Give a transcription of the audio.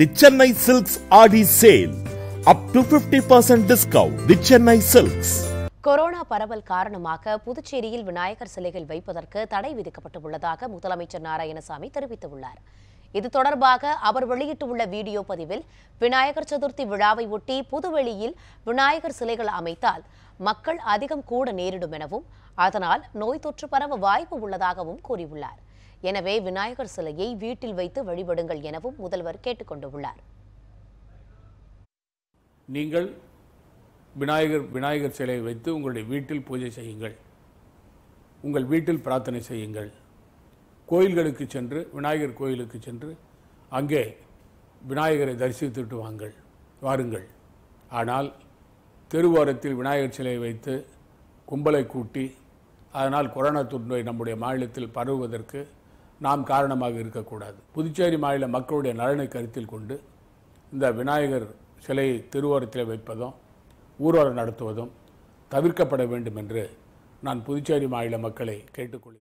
the Chennai Silks RD sale. Up to 50% discount. The Chennai Silks. Corona பரவல் காரணமாக புதுச்சேரியில் விநாயகர் சிலைகள் வைப்பதற்கு தடை விதிக்கப்பட்டுள்ளதாக முதலமைச்சர் நாராயணசாமி தெரிவித்துள்ளார் இது தொடர்பாக அவர் வெளியிட்டுள்ள வீடியோ பதிவில் விநாயகர் சதுர்த்தி விழாவை ஒட்டி புதுவெளியில் விநாயகர் சிலைகள் அமைத்தால் மக்கள் அதிகம் கூட நேரிடும் எனவும் அதனால் நோய் தொற்று பரவ வாய்ப்பு உள்ளதாகவும் கூறியுள்ளார் எனவே விநாயகர் சிலையை வீட்டில் வைத்து வழிபடுங்கள் எனவும் முதல்வர் கேட்டுக்கொண்டுள்ளார் நீங்கள் விநாயகர் விநாயகர் சிலையை வைத்து உங்களுடைய வீட்டில் பூஜை செய்யுங்கள் உங்கள் வீட்டில் பிரார்த்தனை செய்யுங்கள் கோயில்களுக்கு சென்று விநாயகர் கோயிலுக்கு சென்று அங்கே விநாயகரை தரிசித்துட்டு வாங்கள் வாருங்கள் ஆனால் தெருவோரத்தில் விநாயகர் சிலையை வைத்து கும்பலை கூட்டி அதனால் கொரோனா தொற்று நம்முடைய மாநிலத்தில் பரவுவதற்கு நாம் காரணமாக இருக்கக்கூடாது புதுச்சேரி மாநில மக்களுடைய நலனை கருத்தில் கொண்டு இந்த விநாயகர் சிலையை திருவோரத்தில் வைப்பதும் ஊர்வலம் நடத்துவதும் தவிர்க்கப்பட வேண்டும் என்று நான் புதுச்சேரி மாநில மக்களை கேட்டுக்கொள்கிறேன்